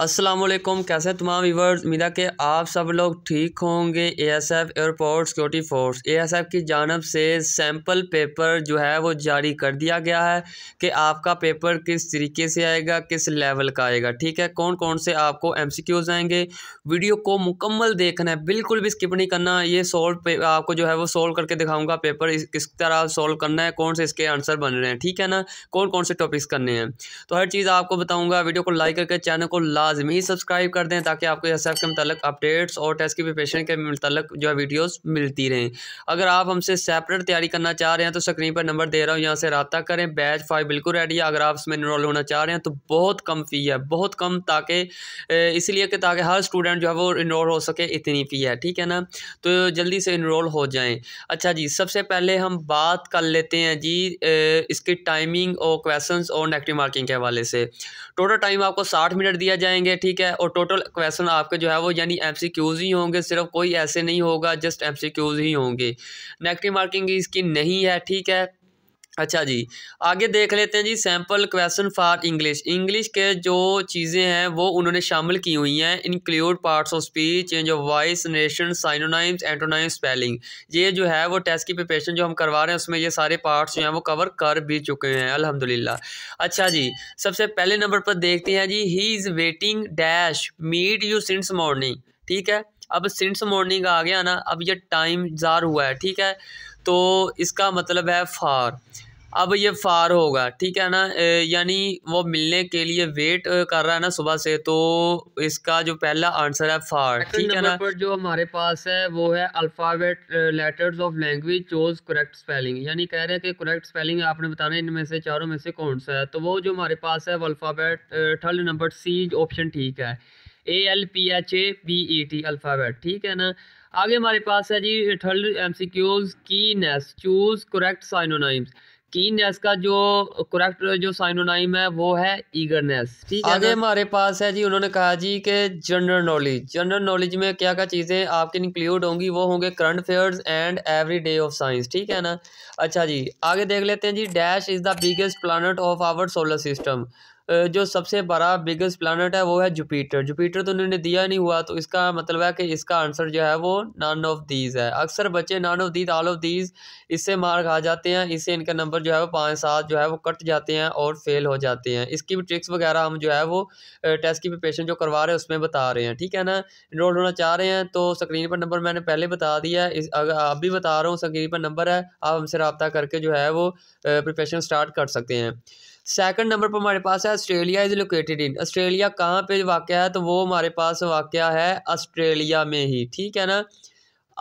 असलम कैसे तमाम व्यवर्स उम्मीदा के आप सब लोग ठीक होंगे ASF airport security force ASF की जानब से सैम्पल पेपर जो है वो जारी कर दिया गया है कि आपका पेपर किस तरीके से आएगा किस लेवल का आएगा ठीक है कौन कौन से आपको एमसीक्यूज आएंगे वीडियो को मुकम्मल देखना है बिल्कुल भी स्किप नहीं करना ये सोल्व आपको जो है वो सोल्व करके दिखाऊँगा पेपर इस, किस तरह सोल्व करना है कौन से इसके आंसर बन रहे हैं ठीक है ना कौन कौन से टॉपिक्स करने हैं तो हर चीज़ आपको बताऊँगा वीडियो को लाइक करके चैनल को लाजमी सब्सक्राइब कर दें ताकि आपको एस एफ के मतलब अपडेट्स और टेस्ट की प्रिपेशन के मतलब जो है वीडियोज़ मिलती रहें अगर आप हमसे सेपरेट तैयारी करना चाह रहे हैं तो स्क्रीन पर नंबर दे रहा हूँ यहाँ से रबा करें बैच फाइव बिल्कुल रेडी है अगर आप इसमें इनरोल होना चाह रहे हैं तो बहुत कम फ़ी है बहुत कम ताकि इसलिए कि ताकि हर स्टूडेंट जो है वो इनरोल हो सके इतनी फ़ी है ठीक है ना तो जल्दी से इनरोल हो जाएँ अच्छा जी सबसे पहले हम बात कर लेते हैं जी इसकी टाइमिंग और क्वेश्चन और नेगेटिव मार्किंग के हवाले से टोटल टाइम आपको साठ मिनट दिया जाए जाएंगे ठीक है और टोटल क्वेश्चन आपके जो है वो यानी एम ही होंगे सिर्फ कोई ऐसे नहीं होगा जस्ट एम ही होंगे नेगेटिव मार्किंग इसकी नहीं है ठीक है अच्छा जी आगे देख लेते हैं जी sample question for English English के जो चीज़ें हैं वो उन्होंने शामिल की हुई हैं include parts of speech change of voice narration synonyms antonyms spelling ये जो है वो टेस्ट की प्रिपरेशन जो हम करवा रहे हैं उसमें ये सारे पार्ट्स जो हैं वो कवर कर भी चुके हैं अलहमदिल्ला अच्छा जी सबसे पहले नंबर पर देखते हैं जी he is waiting dash meet you since morning ठीक है अब सिंस मॉर्निंग आ गया ना अब ये टाइम ज़ार हुआ है ठीक है तो इसका मतलब है फार अब ये फार होगा ठीक है ना यानी वो मिलने के लिए वेट कर रहा है ना सुबह से तो इसका जो पहला आंसर है फार ठीक है ना पर जो हमारे पास है वो है alphabet letters of language choose correct spelling यानी कह रहे हैं कि करेक्ट स्पेलिंग आपने बताना इनमें से चारों में से कौन सा है तो वो जो हमारे पास है वो alphabet third number C option ठीक है A L P H A B E T alphabet ठीक है ना आगे हमारे पास है जी third M C Qs keenness choose correct synonyms keenness का जो करेक्ट जो साइनोनाइम है वो है ईगरनेस ठीक है आगे हमारे पास है जी उन्होंने कहा जी के जनरल नॉलेज जनरल नॉलेज में क्या क्या चीज़ें आपके इंक्लूड होंगी वो होंगे current affairs and every day of science ठीक है ना अच्छा जी आगे देख लेते हैं जी dash is the biggest planet of our solar system जो सबसे बड़ा बिगेस्ट प्लानट है वो है जुपीटर जुपीटर तो उन्होंने दिया नहीं हुआ तो इसका मतलब है कि इसका आंसर जो है वो नान ऑफ दीज है अक्सर बच्चे none of these all of these इससे मार आ जाते हैं इससे इनका नंबर जो है वो पाँच सात जो है वो कट जाते हैं और फेल हो जाते हैं इसकी भी ट्रिक्स वगैरह हम जो है वो टेस्ट की प्रिपेशन जो करवा रहे हैं उसमें बता रहे हैं ठीक है ना इनरोल होना चाह रहे हैं तो स्क्रीन पर नंबर मैंने पहले बता दिया है अगर आप भी बता रहा हूँ स्क्रीन पर नंबर है आप हमसे रबता करके जो है वो प्रिपरेशन स्टार्ट कर सकते हैं सेकंड नंबर पर हमारे पास है Australia is located in Australia कहाँ पे वाक़ है तो वो हमारे पास वाक़ है ऑस्ट्रेलिया में ही ठीक है ना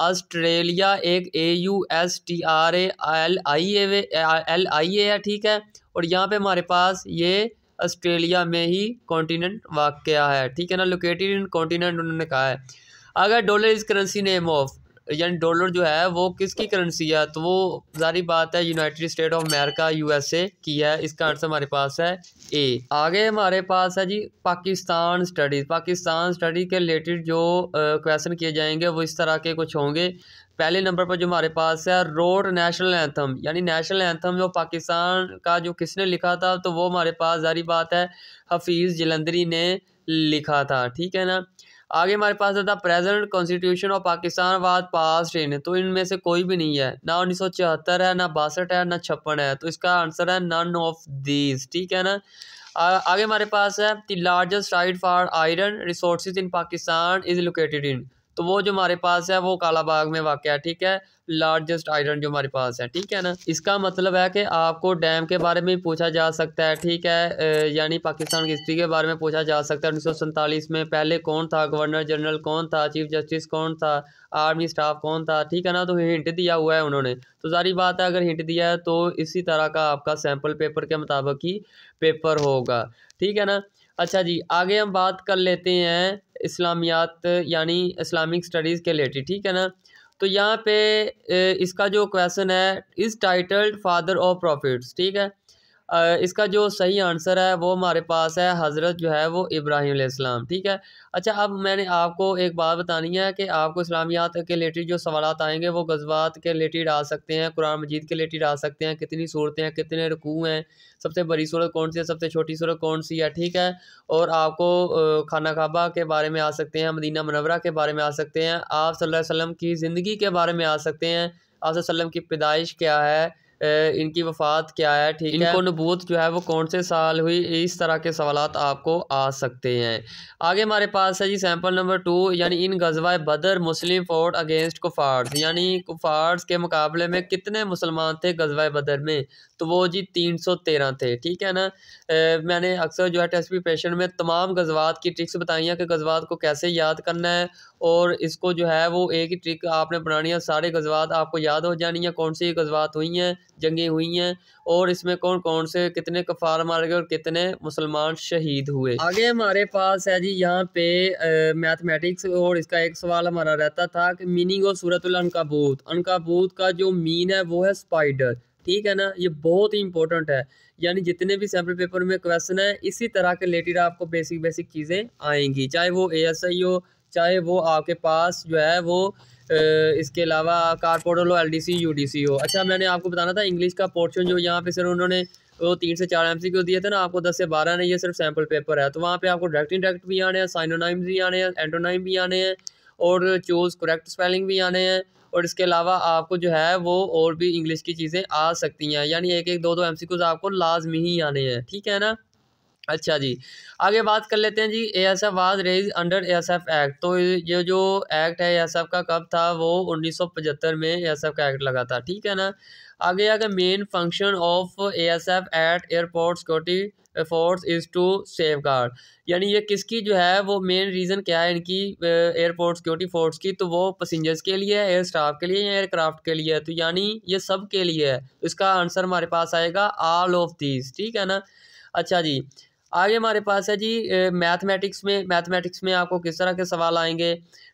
ऑस्ट्रेलिया एक A U S T R A L I A L I A है ठीक है और यहाँ पे हमारे पास ये ऑस्ट्रेलिया में ही कॉन्टीनेंट वाक़ है ठीक है ना लोकेटेड इन कॉन्टीनेंट उन्होंने कहा है अगर dollar is currency name of यानी डॉलर जो है वो किसकी करेंसी है तो वो जारी बात है United State of America USA की है इसका आंसर हमारे पास है ए आगे हमारे पास है जी पाकिस्तान स्टडीज़ पाकिस्तान स्टडी के रिलेटेड जो क्वेश्चन किए जाएंगे वो इस तरह के कुछ होंगे पहले नंबर पर जो हमारे पास है रोड नेशनल एंथम यानी नेशनल एंथम जो पाकिस्तान का जो किसने लिखा था तो वो हमारे पास जारी बात है हफीज़ जलंधरी ने लिखा था ठीक है ना आगे हमारे पास the present constitution of Pakistan was pass इन तो इनमें से कोई भी नहीं है ना उन्नीस सौ चौहत्तर है ना बासठ है ना छप्पन है तो इसका आंसर है नन ऑफ दीज ठीक है ना आगे हमारे पास है the largest site for iron resource in Pakistan is located in तो वो जो हमारे पास है वो कालाबाग में वाक़ है ठीक है लार्जेस्ट आयरन जो हमारे पास है ठीक है ना इसका मतलब है कि आपको डैम के बारे में पूछा जा सकता है ठीक है यानी पाकिस्तान की हिस्ट्री के बारे में पूछा जा सकता है उन्नीस में पहले कौन था गवर्नर जनरल कौन था चीफ जस्टिस कौन था आर्मी स्टाफ कौन था ठीक है ना तो हिंट दिया हुआ है उन्होंने तो सारी बात है अगर हिंट दिया है तो इसी तरह का आपका सैम्पल पेपर के मुताबिक ही पेपर होगा ठीक है ना अच्छा जी आगे हम बात कर लेते हैं इस्लामियात यानी इस्लामिक स्टडीज़ के रिलेटेड ठीक है ना तो यहाँ पे इसका जो क्वेश्चन है is titled father of prophets ठीक है इसका जो सही आंसर है वो हमारे पास है हज़रत जो है वो इब्राहिम इस्लाम ठीक है अच्छा अब मैंने आपको एक बात बतानी है कि आपको इस्लामियात के रिलेटेड जो सवाल आएंगे वो गजबात के रिलेटेड आ सकते हैं कुरान मजीद के रिलेटेड आ सकते हैं कितनी सूरतें हैं कितने रकू हैं सबसे बड़ी सूरत कौन सी है सबसे छोटी सूरत कौन सी है ठीक है और आपको खाना खाबा के बारे में आ सकते हैं मदीना मनवरा के बारे में आ सकते हैं आप सल्लल्लाहु अलैहि वसल्लम की ज़िंदगी के बारे में आ सकते हैं आप वसल्लम की पैदाइश क्या है इनकी वफ़ात क्या है ठीक है इनको नबूत जो है वो कौन से साल हुई इस तरह के सवाल आपको आ सकते हैं आगे हमारे पास है जी सैम्पल नंबर टू यानी इन गजवा बदर मुस्लिम फोर्ट अगेंस्ट कुफार्स यानी कुफार्स के मुकाबले में कितने मुसलमान थे गजवा बदर में तो वो जी तीन सौ तेरह थे ठीक है ना ए, मैंने अक्सर जो है टेस्ट प्रिपरेशन में तमाम गजवात की ट्रिक्स बताई हैं कि गजवात को कैसे याद करना है और इसको जो है वो एक ही ट्रिक आपने बनानी है सारे गजबात आपको याद हो जानी है कौन सी गजबात हुई हैं जंगें हुई हैं और इसमें कौन कौन से कितने कफार मारे गए और कितने मुसलमान शहीद हुए आगे हमारे पास है जी यहाँ पे मैथमेटिक्स और इसका एक सवाल हमारा रहता था कि मीनिंग और सूरतुल अनकाबूत अनकाबूत का जो मीन है वो है स्पाइडर ठीक है ना ये बहुत ही इंपॉर्टेंट है यानी जितने भी सैम्पल पेपर में क्वेश्चन है इसी तरह के रिलेटेड आपको बेसिक बेसिक चीज़ें आएंगी चाहे वो ए एस आई हो चाहे वो आपके पास जो है वो इसके अलावा कारपोर्टल हो एल डी हो अच्छा मैंने आपको बताना था इंग्लिश का पोर्शन जो यहाँ पे सर उन्होंने वो तीन से चार एम सी क्यू दिए थे ना आपको दस से बारह ने ये सिर्फ सैम्पल पेपर है तो वहाँ पे आपको डायरेक्ट इंडायरेक्ट भी आने हैं साइनोनाइम भी आने हैं एंटोनाइम भी आने हैं और चूज़ करेक्ट स्पेलिंग भी आने हैं और इसके अलावा आपको जो है वो और भी इंग्लिश की चीज़ें आ सकती हैं यानी एक एक दो दो एम सी क्यूज़ आपको लाजमी ही आने हैं ठीक है ना अच्छा जी आगे बात कर लेते हैं जी A S F was raise under A S F act तो ये जो एक्ट है ए एस एफ का कब था वो उन्नीस सौ पचहत्तर में ए एस एफ का एक्ट लगा था ठीक है ना आगे आगे main function of A S F at airport security force is to safeguard यानी ये किसकी जो है वो मेन रीज़न क्या है इनकी एयरपोर्ट सिक्योरिटी फोर्स की तो वो पैसेंजर्स के लिए है एयर स्टाफ के लिए या एयरक्राफ्ट के लिए है तो यानी ये सब के लिए है तो इसका आंसर हमारे पास आएगा आल ऑफ दीज ठीक है ना अच्छा जी आगे हमारे पास है जी मैथमेटिक्स में मैथमेटिक्स में आपको किस तरह के सवाल आएंगे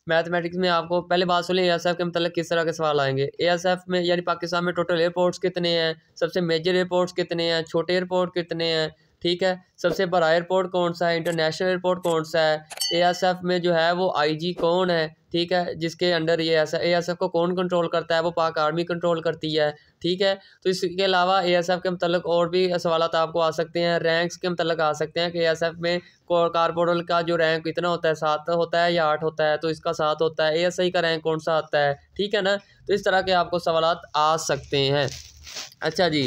मैथमेटिक्स में आपको पहले बात सुन लें ए के मतलब किस तरह के सवाल आएंगे ए में यानी पाकिस्तान में टोटल एयरपोर्ट्स कितने हैं सबसे मेजर एयरपोर्ट्स कितने हैं छोटे एयरपोर्ट कितने हैं ठीक है सबसे बड़ा एयरपोर्ट कौन सा है इंटरनेशनल एयरपोर्ट कौन सा है एएसएफ में जो है वो आईजी कौन है ठीक है जिसके अंडर ये एएसएफ को कौन कंट्रोल करता है वो पाक आर्मी कंट्रोल करती है ठीक है तो इसके अलावा एएसएफ के मतलब और भी सवाल आपको आ सकते हैं रैंक्स के मतलब आ सकते हैं कि एफ में कारपोरल का जो रैंक इतना होता है सात होता है या आठ होता है तो इसका सात होता है आई का रैंक कौन सा आता है ठीक है ना तो इस तरह के आपको सवाल आ सकते हैं अच्छा जी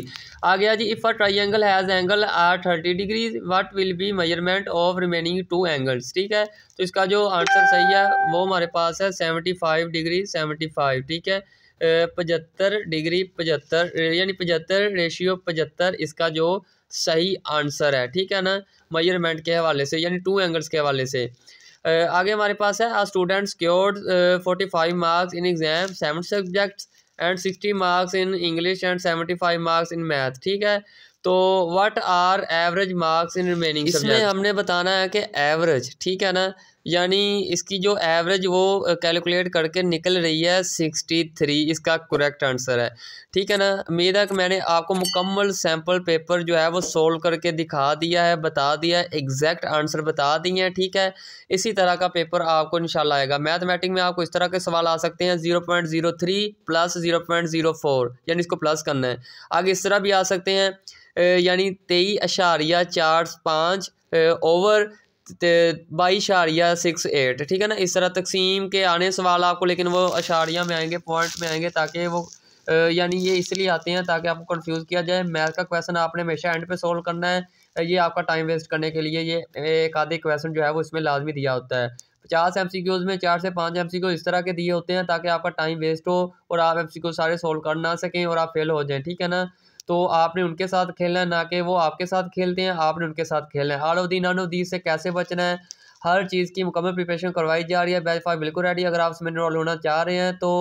आ गया जी if a triangle has angle are thirty degrees what will be measurement of remaining two angles ठीक है तो इसका जो आंसर सही है वो हमारे पास है seventy five degree seventy five ठीक है पचहत्तर डिग्री पचहत्तर यानी पचहत्तर रेशियो पचहत्तर इसका जो सही आंसर है ठीक है ना मेजरमेंट के हवाले से यानी टू एंगल्स के हवाले से आगे हमारे पास है students scored forty five marks in exam seven subjects and sixty marks in English and seventy five marks in math ठीक है तो what are average marks in remaining इसमें हमने बताना है कि एवरेज ठीक है ना यानी इसकी जो एवरेज वो कैलकुलेट करके निकल रही है सिक्सटी थ्री इसका करेक्ट आंसर है ठीक है ना उम्मीद है कि मैंने आपको मुकम्मल सैम्पल पेपर जो है वो सोल्व करके दिखा दिया है बता दिया है एग्जैक्ट आंसर बता दिए हैं ठीक है इसी तरह का पेपर आपको इंशाल्लाह आएगा मैथमेटिक में आपको इस तरह के सवाल आ सकते हैं zero point zero three plus zero point zero four यानी इसको प्लस करना है आगे इस तरह भी आ सकते हैं यानी तेईस अशारिया चार पाँच ओवर बाई इशारिया सिक्स एट ठीक है ना इस तरह तकसीम के आने सवाल आपको लेकिन वो अशारिया में आएंगे पॉइंट में आएंगे ताकि वो यानी ये इसलिए आते हैं ताकि आपको कंफ्यूज किया जाए मैथ का क्वेश्चन आपने हमेशा एंड पे सोल्व करना है ये आपका टाइम वेस्ट करने के लिए ये एक आधे क्वेश्चन जो है वो इसमें लाजमी दिया होता है पचास एम सी क्यूज़ में चार से पाँच एम सी क्यू इस तरह के दिए होते हैं ताकि आपका टाइम वेस्ट हो और आप एम सी क्यू सारे सोल्व कर ना सकें और आप फेल हो जाएँ ठीक है ना तो आपने उनके साथ खेलना है ना कि वो आपके साथ खेलते हैं आपने उनके साथ खेलना है all of the none of the से कैसे बचना है हर चीज़ की मुकम्मल प्रिपरेशन करवाई जा रही है बैच फाइव बिल्कुल रेडी अगर आप उसमें इनरोल होना चाह रहे हैं तो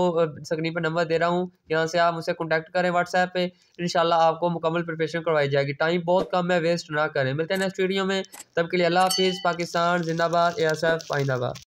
स्क्रीन पर नंबर दे रहा हूँ यहाँ से आप मुझसे कॉन्टैक्ट करें व्हाट्सएप पे इन आपको मुकम्मल प्रिपरेशन करवाई जाएगी टाइम बहुत कम है वेस्ट ना करें मिलते हैं नेक्स्ट वीडियो में तब के लिए अल्लाह हाफिज़ पाकिस्तान जिंदाबाद एस एफ